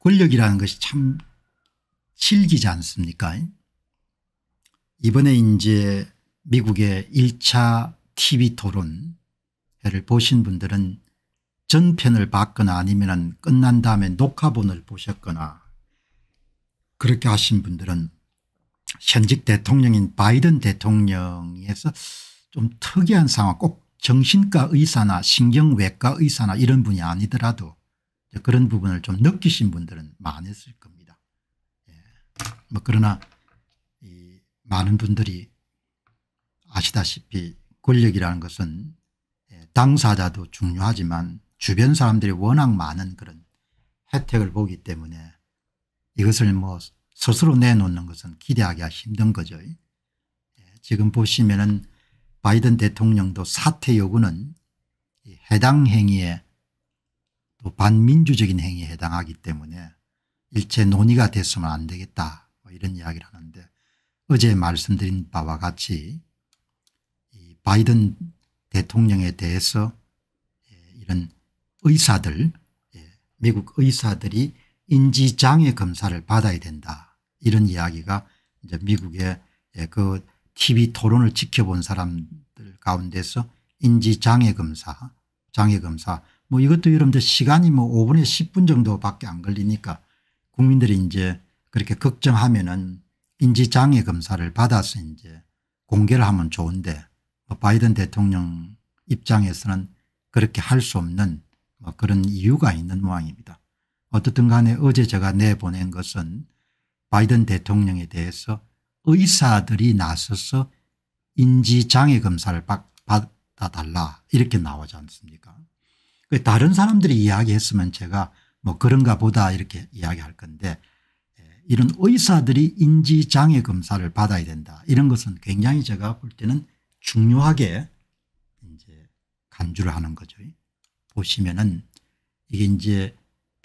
권력이라는 것이 참 실기지 않습니까 이번에 이제 미국의 1차 tv 토론회를 보신 분들은 전편을 봤거나 아니면 끝난 다음에 녹화본을 보셨거나 그렇게 하신 분들은 현직 대통령인 바이든 대통령에서 좀 특이한 상황 꼭 정신과 의사나 신경외과 의사나 이런 분이 아니더라도 그런 부분을 좀 느끼신 분들은 많았을 겁니다. 예. 뭐 그러나 많은 분들이 아시다시피 권력이라는 것은 예, 당사자도 중요하지만 주변 사람들이 워낙 많은 그런 혜택을 보기 때문에 이것을 뭐 스스로 내놓는 것은 기대하기가 힘든 거죠. 예. 지금 보시면은 바이든 대통령도 사퇴 요구는 해당 행위에 또 반민주적인 행위에 해당하기 때문에 일체 논의가 됐으면 안 되겠다 뭐 이런 이야기를 하는데 어제 말씀드린 바와 같이 이 바이든 대통령에 대해서 예, 이런 의사들 예, 미국 의사들이 인지장애 검사를 받아야 된다 이런 이야기가 이제 미국의 예, 그 TV 토론을 지켜본 사람들 가운데서 인지장애 검사 장애 검사 뭐 이것도 여러분들 시간이 뭐 5분에 10분 정도밖에 안 걸리니까 국민들이 이제 그렇게 걱정하면은 인지장애 검사를 받아서 이제 공개를 하면 좋은데 뭐 바이든 대통령 입장에서는 그렇게 할 수 없는 뭐 그런 이유가 있는 모양입니다. 어떻든 간에 어제 제가 내보낸 것은 바이든 대통령에 대해서 의사들이 나서서 인지장애 검사를 받아달라 이렇게 나오지 않습니까 그 다른 사람들이 이야기했으면 제가 뭐 그런가 보다 이렇게 이야기할 건데 이런 의사들이 인지장애 검사를 받아야 된다 이런 것은 굉장히 제가 볼 때는 중요하게 이제 간주를 하는 거죠. 보시면은 이게 이제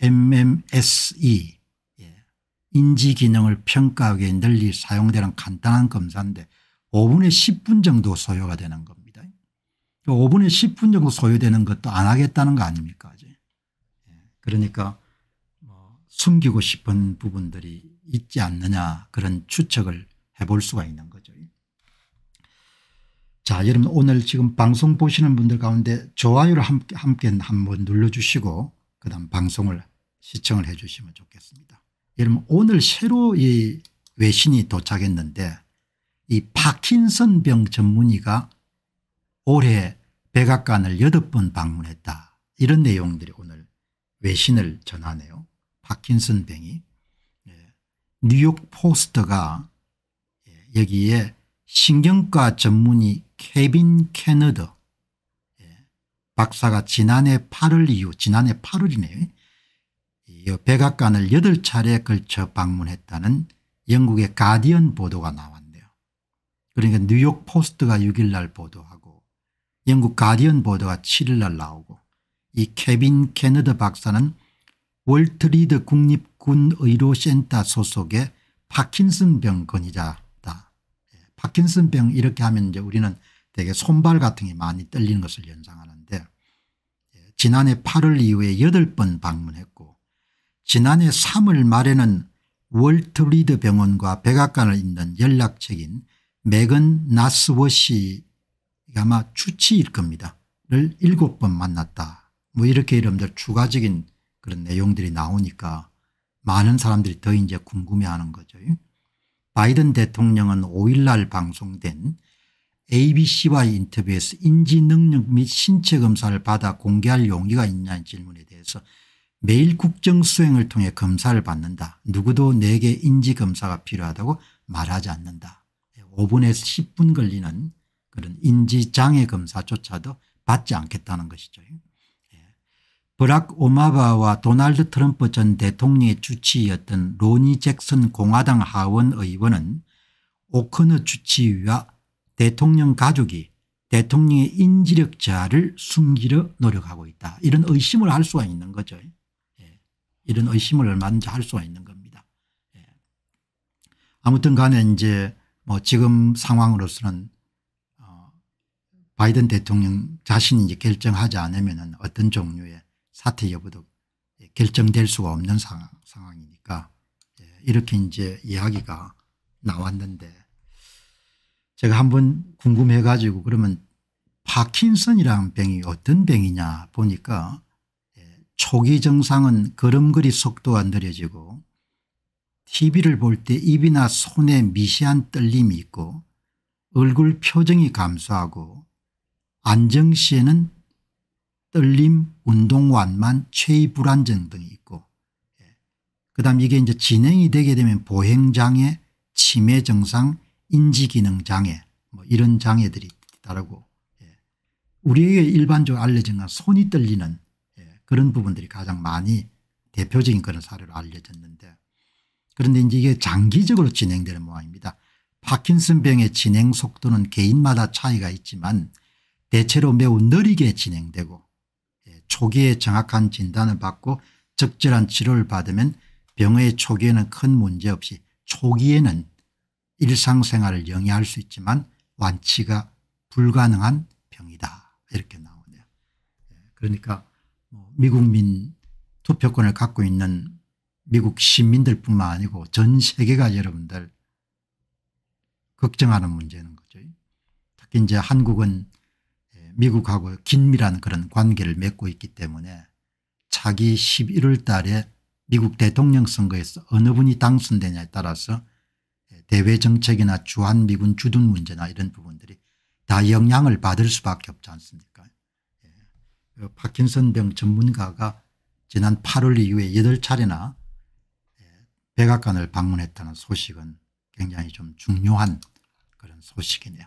MMSE 예, 인지 기능을 평가하기에 늘리 사용되는 간단한 검사인데 5분에 10분 정도 소요가 되는 겁니다. 5분에 10분 정도 소요되는 것도 안 하겠다는 거 아닙니까? 예. 그러니까 뭐 숨기고 싶은 부분들이 있지 않느냐 그런 추측을 해볼 수가 있는 거죠. 자 여러분 오늘 지금 방송 보시는 분들 가운데 좋아요를 함께, 함께 한번 눌러주시고 그 다음 방송을 시청을 해 주시면 좋겠습니다. 여러분 오늘 새로 이 외신이 도착했는데 이 파킨슨병 전문의가 올해 백악관을 8번 방문했다. 이런 내용들이 오늘 외신을 전하네요. 파킨슨 병이 예. 뉴욕 포스트가 예, 여기에 신경과 전문의 케빈 케너드 예. 박사가 지난해 8월 이후 지난해 8월이네요. 백악관을 8차례에 걸쳐 방문했다는 영국의 가디언 보도가 나왔네요. 그러니까 뉴욕 포스트가 6일 날 보도하고 영국 가디언 보도가 7일날 나오고 이 케빈 케네드 박사는 월트리드 국립군의료센터 소속의 파킨슨병 건의자다. 예, 파킨슨병 이렇게 하면 이제 우리는 되게 손발 같은 게 많이 떨리는 것을 연상하는데 예, 지난해 8월 이후에 8번 방문했고 지난해 3월 말에는 월트리드 병원과 백악관을 잇는 연락책인 맥은 나스워시 아마추치일 겁니다.를 일곱 번 만났다. 뭐 이렇게 이름들 추가적인 그런 내용들이 나오니까 많은 사람들이 더 이제 궁금해하는 거죠. 바이든 대통령은 5일날 방송된 ABCY 인터뷰에서 인지능력 및 신체 검사를 받아 공개할 용의가 있냐는 질문에 대해서 매일 국정수행을 통해 검사를 받는다. 누구도 내게 인지검사가 필요하다고 말하지 않는다. 5분에서 10분 걸리는 그런 인지장애 검사조차도 받지 않겠다는 것이죠. 예. 버락 오마바와 도널드 트럼프 전 대통령의 주치였던 로니 잭슨 공화당 하원 의원은 오커너 주치와 대통령 가족이 대통령의 인지력 저를 숨기려 노력하고 있다. 이런 의심을 할 수가 있는 거죠. 예. 이런 의심을 얼마든지 할 수가 있는 겁니다. 예. 아무튼 간에 이제 뭐 지금 상황으로서는 바이든 대통령 자신이 결정하지 않으면 어떤 종류의 사태 여부도 결정될 수가 없는 상황, 이니까 예, 이렇게 이제 이야기가 나왔는데 제가 한번 궁금해 가지고 그러면 파킨슨이라 병이 어떤 병이냐 보니까 예, 초기 증상은 걸음걸이 속도가 느려지고 TV를 볼 때 입이나 손에 미세한 떨림이 있고 얼굴 표정이 감소하고 안정시에는 떨림, 운동완만, 최의 불안정 등이 있고 예. 그 다음 이게 이제 진행이 되게 되면 보행장애, 치매 증상, 인지기능 장애 뭐 이런 장애들이 따르고 예. 우리에게 일반적으로 알려진 건 손이 떨리는 예. 그런 부분들이 가장 많이 대표적인 그런 사례로 알려졌는데 그런데 이제 이게 장기적으로 진행되는 모양입니다. 파킨슨 병의 진행 속도는 개인마다 차이가 있지만 대체로 매우 느리게 진행되고 예, 초기에 정확한 진단을 받고 적절한 치료를 받으면 병의 초기에는 큰 문제 없이 초기에는 일상생활을 영위할 수 있지만 완치가 불가능한 병이다 이렇게 나오네요. 예, 그러니까 뭐 미국민 투표권을 갖고 있는 미국 시민들뿐만 아니고 전 세계가 여러분들 걱정하는 문제는 거죠. 특히 이제 한국은 미국하고 긴밀한 그런 관계를 맺고 있기 때문에 차기 11월 달에 미국 대통령 선거에서 어느 분이 당선되냐에 따라서 대외 정책이나 주한미군 주둔 문제나 이런 부분들이 다 영향을 받을 수밖에 없지 않습니까 예. 어, 파킨슨병 전문가가 지난 8월 이후에 8차례나 예, 백악관을 방문했다는 소식은 굉장히 좀 중요한 그런 소식이네요.